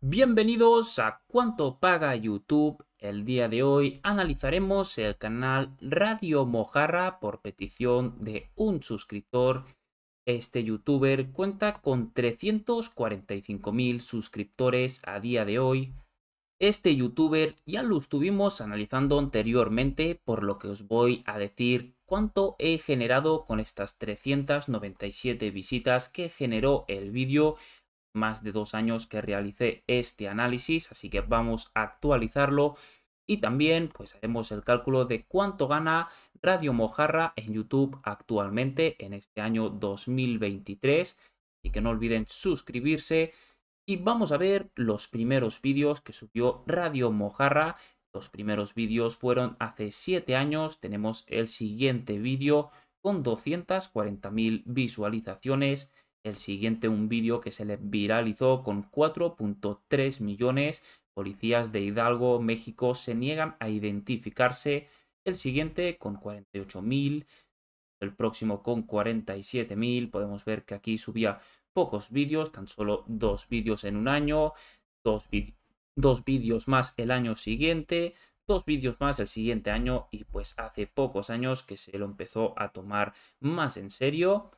Bienvenidos a Cuánto paga YouTube. El día de hoy analizaremos el canal Radio Mojarra por petición de un suscriptor. Este youtuber cuenta con 345.000 suscriptores a día de hoy. Este youtuber ya lo estuvimos analizando anteriormente, por lo que os voy a decir cuánto he generado con estas 397 visitas que generó el vídeo más de dos años que realicé este análisis, así que vamos a actualizarlo y también pues haremos el cálculo de cuánto gana Radio Mojarra en YouTube actualmente en este año 2023. Así que no olviden suscribirse y vamos a ver los primeros vídeos que subió Radio Mojarra. Los primeros vídeos fueron hace siete años. Tenemos el siguiente vídeo con 240.000 visualizaciones el siguiente un vídeo que se le viralizó con 4.3 millones. Policías de Hidalgo, México se niegan a identificarse. El siguiente con 48.000. El próximo con 47.000. Podemos ver que aquí subía pocos vídeos, tan solo dos vídeos en un año. Dos, dos vídeos más el año siguiente dos vídeos más el siguiente año y pues hace pocos años que se lo empezó a tomar más en serio.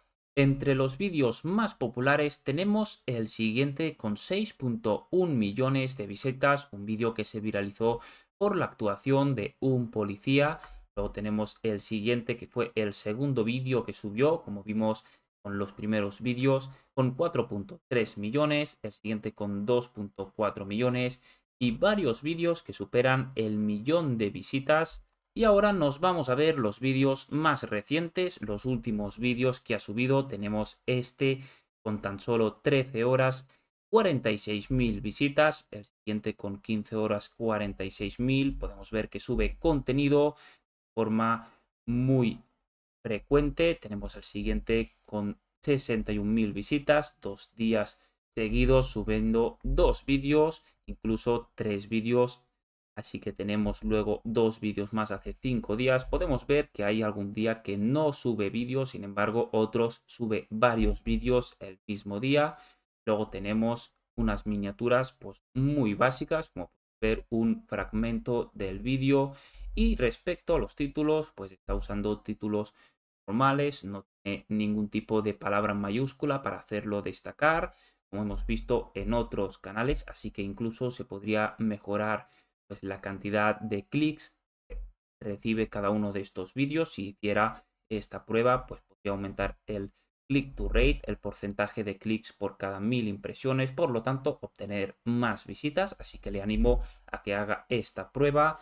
Entre los vídeos más populares tenemos el siguiente con 6.1 millones de visitas, un vídeo que se viralizó por la actuación de un policía. Luego tenemos el siguiente que fue el segundo vídeo que subió, como vimos con los primeros vídeos, con 4.3 millones, el siguiente con 2.4 millones y varios vídeos que superan el millón de visitas y ahora nos vamos a ver los vídeos más recientes, los últimos vídeos que ha subido. Tenemos este con tan solo 13 horas, 46.000 visitas. El siguiente con 15 horas, 46.000. Podemos ver que sube contenido de forma muy frecuente. Tenemos el siguiente con 61.000 visitas, dos días seguidos subiendo dos vídeos, incluso tres vídeos así que tenemos luego dos vídeos más hace cinco días. Podemos ver que hay algún día que no sube vídeos, sin embargo otros sube varios vídeos el mismo día. Luego tenemos unas miniaturas pues muy básicas, como ver un fragmento del vídeo. Y respecto a los títulos, pues está usando títulos normales, no tiene ningún tipo de palabra mayúscula para hacerlo destacar, como hemos visto en otros canales, así que incluso se podría mejorar pues, la cantidad de clics que recibe cada uno de estos vídeos. Si hiciera esta prueba, pues podría aumentar el click to rate, el porcentaje de clics por cada mil impresiones, por lo tanto obtener más visitas, así que le animo a que haga esta prueba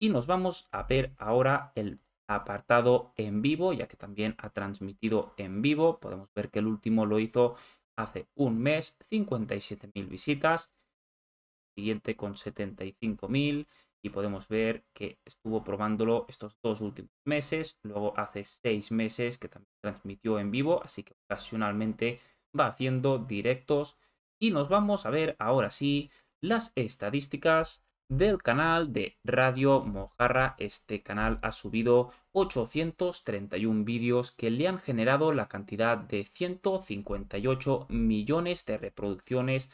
y nos vamos a ver ahora el apartado en vivo, ya que también ha transmitido en vivo, podemos ver que el último lo hizo hace un mes, 57.000 visitas, siguiente con 75.000 y podemos ver que estuvo probándolo estos dos últimos meses, luego hace seis meses que también transmitió en vivo, así que ocasionalmente va haciendo directos y nos vamos a ver ahora sí las estadísticas del canal de Radio Mojarra. Este canal ha subido 831 vídeos que le han generado la cantidad de 158 millones de reproducciones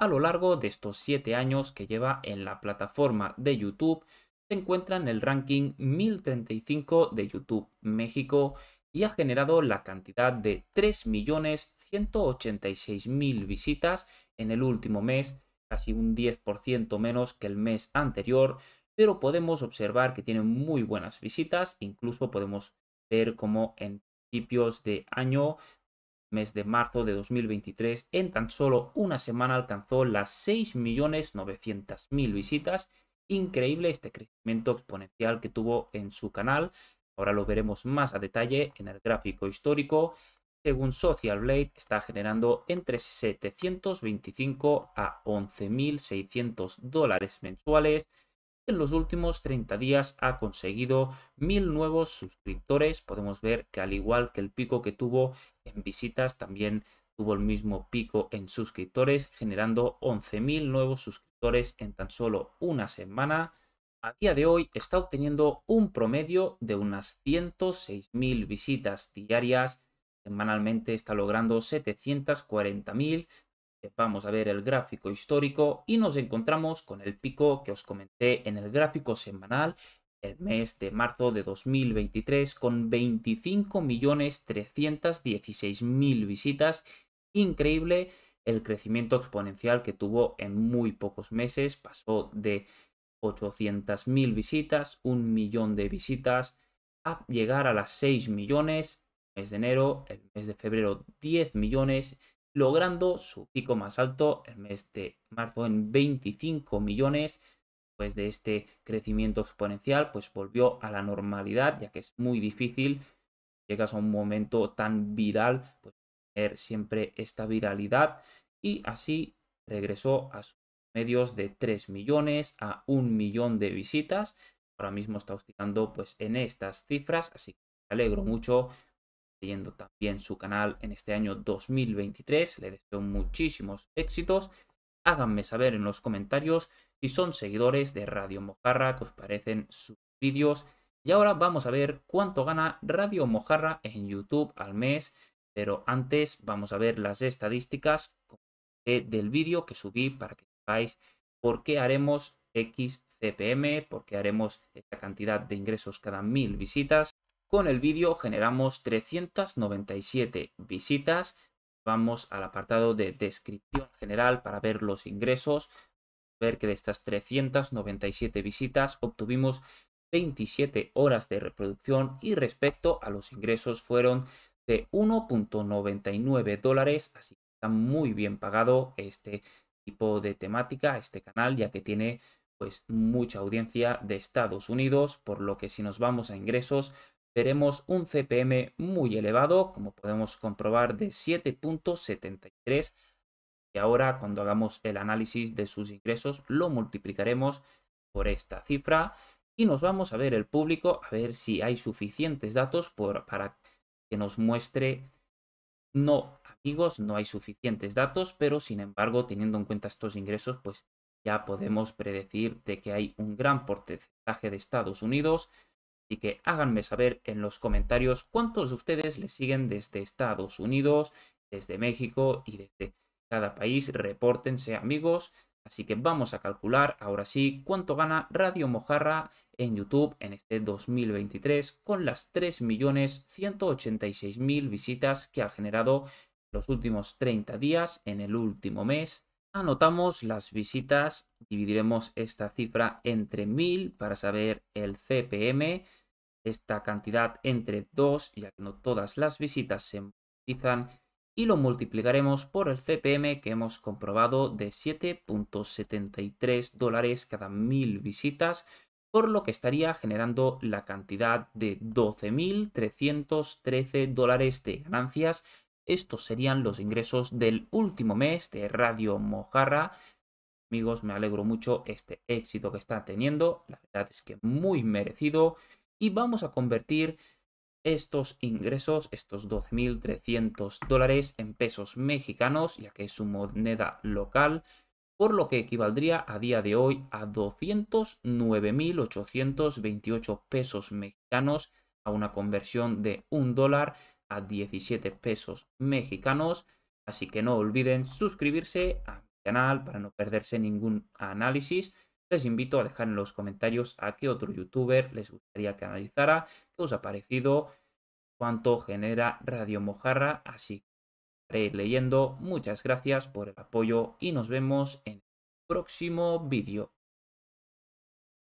a lo largo de estos 7 años que lleva en la plataforma de YouTube, se encuentra en el ranking 1035 de YouTube México y ha generado la cantidad de 3.186.000 visitas en el último mes, casi un 10% menos que el mes anterior, pero podemos observar que tiene muy buenas visitas, incluso podemos ver cómo en principios de año mes de marzo de 2023, en tan solo una semana alcanzó las 6.900.000 visitas. Increíble este crecimiento exponencial que tuvo en su canal. Ahora lo veremos más a detalle en el gráfico histórico. Según Social Blade, está generando entre 725 a 11.600 dólares mensuales en los últimos 30 días ha conseguido mil nuevos suscriptores. Podemos ver que al igual que el pico que tuvo en visitas, también tuvo el mismo pico en suscriptores, generando 11.000 nuevos suscriptores en tan solo una semana. A día de hoy está obteniendo un promedio de unas 106.000 visitas diarias. Semanalmente está logrando 740.000 Vamos a ver el gráfico histórico y nos encontramos con el pico que os comenté en el gráfico semanal el mes de marzo de 2023 con 25.316.000 visitas. Increíble el crecimiento exponencial que tuvo en muy pocos meses. Pasó de 800.000 visitas, un millón de visitas, a llegar a las 6 millones. El mes de enero, el mes de febrero 10 millones logrando su pico más alto el mes de marzo en 25 millones. Después de este crecimiento exponencial, pues volvió a la normalidad, ya que es muy difícil, llegas a un momento tan viral, pues tener siempre esta viralidad. Y así regresó a sus medios de 3 millones a 1 millón de visitas. Ahora mismo está oscilando pues en estas cifras, así que me alegro mucho leyendo también su canal en este año 2023. Le deseo muchísimos éxitos. Háganme saber en los comentarios si son seguidores de Radio Mojarra, que os parecen sus vídeos. Y ahora vamos a ver cuánto gana Radio Mojarra en YouTube al mes. Pero antes vamos a ver las estadísticas del vídeo que subí para que sepáis por qué haremos XCPM, CPM, por qué haremos esta cantidad de ingresos cada mil visitas con el vídeo generamos 397 visitas. Vamos al apartado de descripción general para ver los ingresos. Ver que de estas 397 visitas obtuvimos 27 horas de reproducción y respecto a los ingresos fueron de 1.99 dólares, así que está muy bien pagado este tipo de temática, este canal, ya que tiene pues mucha audiencia de Estados Unidos, por lo que si nos vamos a ingresos veremos un CPM muy elevado, como podemos comprobar de 7.73, y ahora cuando hagamos el análisis de sus ingresos lo multiplicaremos por esta cifra y nos vamos a ver el público a ver si hay suficientes datos para que nos muestre no amigos, no hay suficientes datos, pero sin embargo, teniendo en cuenta estos ingresos, pues ya podemos predecir de que hay un gran porcentaje de Estados Unidos Así que háganme saber en los comentarios cuántos de ustedes le siguen desde Estados Unidos, desde México y desde cada país. Repórtense amigos. Así que vamos a calcular ahora sí cuánto gana Radio Mojarra en YouTube en este 2023 con las 3.186.000 visitas que ha generado los últimos 30 días en el último mes. Anotamos las visitas, dividiremos esta cifra entre 1000 para saber el CPM esta cantidad entre 2, ya que no todas las visitas se monetizan, y lo multiplicaremos por el CPM que hemos comprobado de 7.73 dólares cada 1000 visitas, por lo que estaría generando la cantidad de 12.313 dólares de ganancias. Estos serían los ingresos del último mes de Radio Mojarra. Amigos, me alegro mucho este éxito que está teniendo. La verdad es que muy merecido y vamos a convertir estos ingresos, estos 12.300 dólares en pesos mexicanos, ya que es su moneda local, por lo que equivaldría a día de hoy a 209.828 pesos mexicanos, a una conversión de 1 dólar a 17 pesos mexicanos. Así que no olviden suscribirse a mi canal para no perderse ningún análisis les invito a dejar en los comentarios a qué otro youtuber les gustaría que analizara, qué os ha parecido, cuánto genera Radio Mojarra, así que estaré leyendo. Muchas gracias por el apoyo y nos vemos en el próximo vídeo.